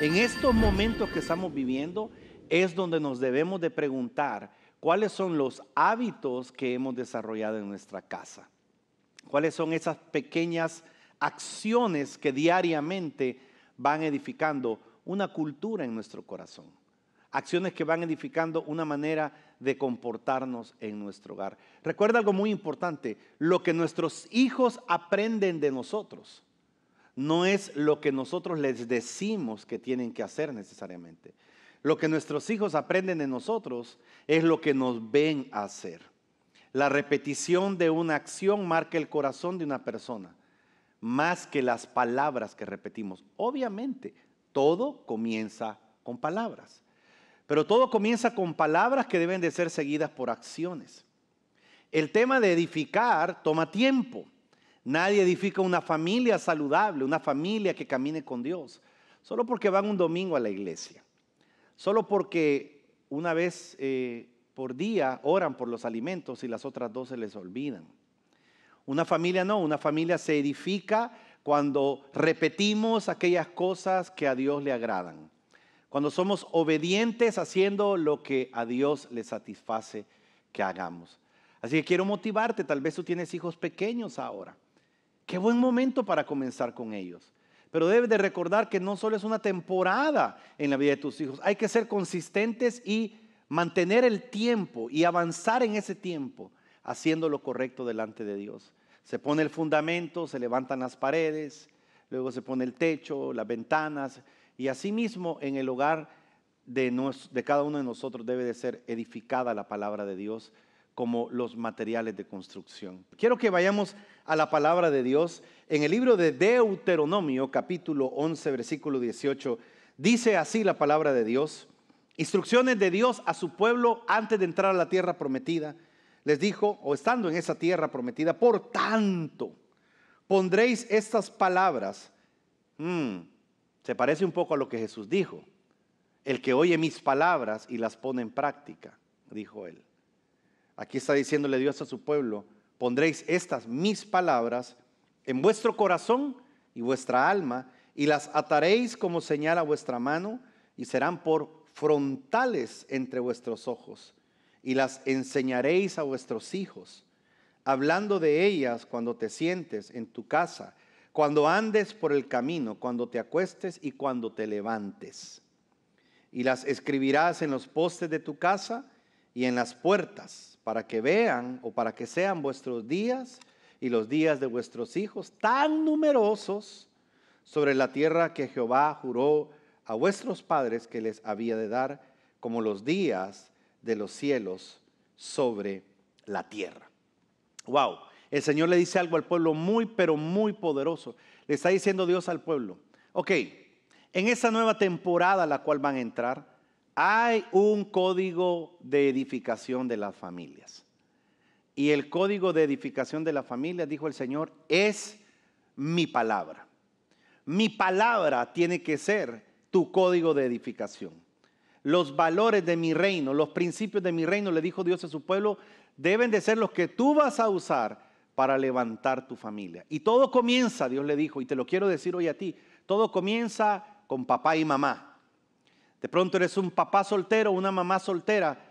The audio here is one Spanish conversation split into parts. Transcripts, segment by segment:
En estos momentos que estamos viviendo es donde nos debemos de preguntar cuáles son los hábitos que hemos desarrollado en nuestra casa. Cuáles son esas pequeñas acciones que diariamente van edificando una cultura en nuestro corazón. Acciones que van edificando una manera de comportarnos en nuestro hogar. Recuerda algo muy importante, lo que nuestros hijos aprenden de nosotros no es lo que nosotros les decimos que tienen que hacer necesariamente. Lo que nuestros hijos aprenden de nosotros es lo que nos ven hacer. La repetición de una acción marca el corazón de una persona, más que las palabras que repetimos. Obviamente, todo comienza con palabras, pero todo comienza con palabras que deben de ser seguidas por acciones. El tema de edificar toma tiempo. Nadie edifica una familia saludable, una familia que camine con Dios, solo porque van un domingo a la iglesia, solo porque una vez eh, por día oran por los alimentos y las otras dos se les olvidan. Una familia no, una familia se edifica cuando repetimos aquellas cosas que a Dios le agradan, cuando somos obedientes haciendo lo que a Dios le satisface que hagamos. Así que quiero motivarte, tal vez tú tienes hijos pequeños ahora. Qué buen momento para comenzar con ellos. Pero debes de recordar que no solo es una temporada en la vida de tus hijos, hay que ser consistentes y mantener el tiempo y avanzar en ese tiempo haciendo lo correcto delante de Dios. Se pone el fundamento, se levantan las paredes, luego se pone el techo, las ventanas y asimismo en el hogar de cada uno de nosotros debe de ser edificada la palabra de Dios como los materiales de construcción. Quiero que vayamos a la palabra de Dios. En el libro de Deuteronomio, capítulo 11, versículo 18, dice así la palabra de Dios. Instrucciones de Dios a su pueblo antes de entrar a la tierra prometida. Les dijo, o estando en esa tierra prometida, por tanto, pondréis estas palabras. Mm, se parece un poco a lo que Jesús dijo. El que oye mis palabras y las pone en práctica, dijo él. Aquí está diciéndole Dios a su pueblo, pondréis estas mis palabras en vuestro corazón y vuestra alma y las ataréis como señal a vuestra mano y serán por frontales entre vuestros ojos y las enseñaréis a vuestros hijos, hablando de ellas cuando te sientes en tu casa, cuando andes por el camino, cuando te acuestes y cuando te levantes. Y las escribirás en los postes de tu casa y en las puertas para que vean o para que sean vuestros días y los días de vuestros hijos tan numerosos sobre la tierra que Jehová juró a vuestros padres que les había de dar, como los días de los cielos sobre la tierra. Wow, el Señor le dice algo al pueblo muy, pero muy poderoso. Le está diciendo Dios al pueblo, ok, en esa nueva temporada a la cual van a entrar, hay un código de edificación de las familias. Y el código de edificación de las familias, dijo el Señor, es mi palabra. Mi palabra tiene que ser tu código de edificación. Los valores de mi reino, los principios de mi reino, le dijo Dios a su pueblo, deben de ser los que tú vas a usar para levantar tu familia. Y todo comienza, Dios le dijo, y te lo quiero decir hoy a ti, todo comienza con papá y mamá. De pronto eres un papá soltero, una mamá soltera.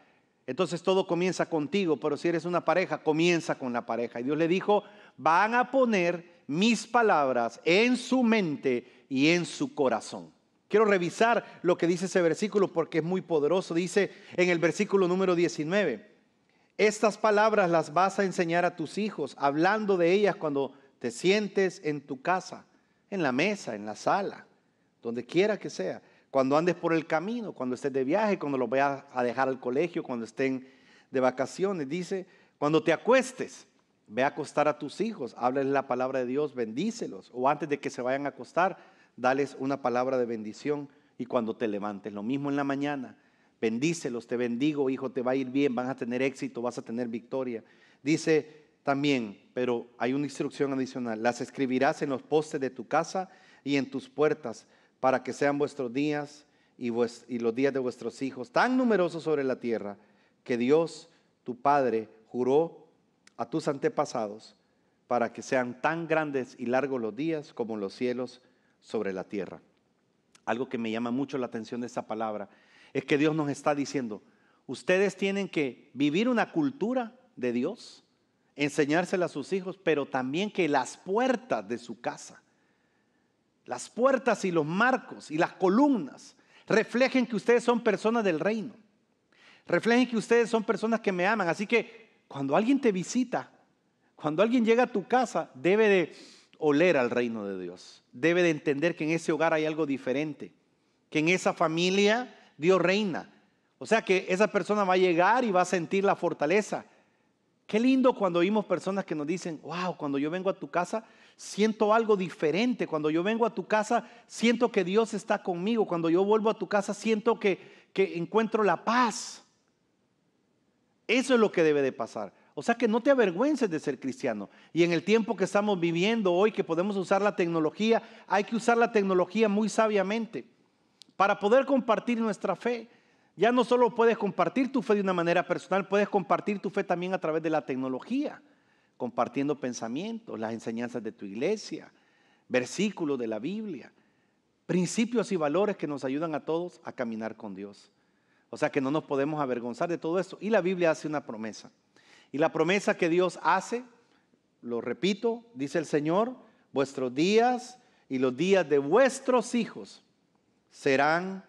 Entonces todo comienza contigo, pero si eres una pareja, comienza con la pareja. Y Dios le dijo, van a poner mis palabras en su mente y en su corazón. Quiero revisar lo que dice ese versículo porque es muy poderoso. Dice en el versículo número 19, estas palabras las vas a enseñar a tus hijos, hablando de ellas cuando te sientes en tu casa, en la mesa, en la sala, donde quiera que sea cuando andes por el camino, cuando estés de viaje, cuando los vayas a dejar al colegio, cuando estén de vacaciones. Dice, cuando te acuestes, ve a acostar a tus hijos, háblales la palabra de Dios, bendícelos. O antes de que se vayan a acostar, dales una palabra de bendición. Y cuando te levantes, lo mismo en la mañana, bendícelos, te bendigo, hijo, te va a ir bien, vas a tener éxito, vas a tener victoria. Dice también, pero hay una instrucción adicional, las escribirás en los postes de tu casa y en tus puertas para que sean vuestros días y, y los días de vuestros hijos tan numerosos sobre la tierra que Dios, tu Padre, juró a tus antepasados para que sean tan grandes y largos los días como los cielos sobre la tierra. Algo que me llama mucho la atención de esta palabra es que Dios nos está diciendo, ustedes tienen que vivir una cultura de Dios, enseñársela a sus hijos, pero también que las puertas de su casa las puertas y los marcos y las columnas reflejen que ustedes son personas del reino. Reflejen que ustedes son personas que me aman. Así que cuando alguien te visita, cuando alguien llega a tu casa, debe de oler al reino de Dios. Debe de entender que en ese hogar hay algo diferente, que en esa familia Dios reina. O sea que esa persona va a llegar y va a sentir la fortaleza. Qué lindo cuando oímos personas que nos dicen, wow, cuando yo vengo a tu casa, siento algo diferente. Cuando yo vengo a tu casa, siento que Dios está conmigo. Cuando yo vuelvo a tu casa, siento que, encuentro la paz. Eso es lo que debe de pasar. O sea que no te avergüences de ser cristiano. Y en el tiempo que estamos viviendo hoy, que podemos usar la tecnología, hay que usar la tecnología muy sabiamente para poder compartir nuestra fe. Ya no solo puedes compartir tu fe de una manera personal, puedes compartir tu fe también a través de la tecnología compartiendo pensamientos, las enseñanzas de tu iglesia, versículos de la Biblia, principios y valores que nos ayudan a todos a caminar con Dios. O sea que no nos podemos avergonzar de todo esto. Y la Biblia hace una promesa. Y la promesa que Dios hace, lo repito, dice el Señor, vuestros días y los días de vuestros hijos serán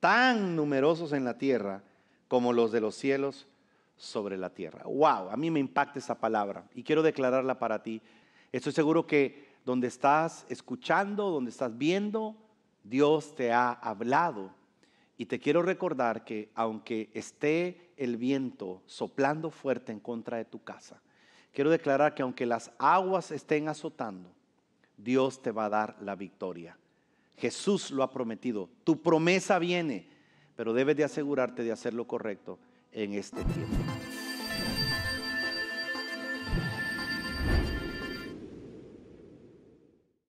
tan numerosos en la tierra como los de los cielos sobre la tierra. ¡Wow! A mí me impacta esa palabra y quiero declararla para ti. Estoy seguro que donde estás escuchando, donde estás viendo, Dios te ha hablado. Y te quiero recordar que aunque esté el viento soplando fuerte en contra de tu casa, quiero declarar que aunque las aguas estén azotando, Dios te va a dar la victoria. Jesús lo ha prometido. Tu promesa viene, pero debes de asegurarte de hacer lo correcto en este tiempo.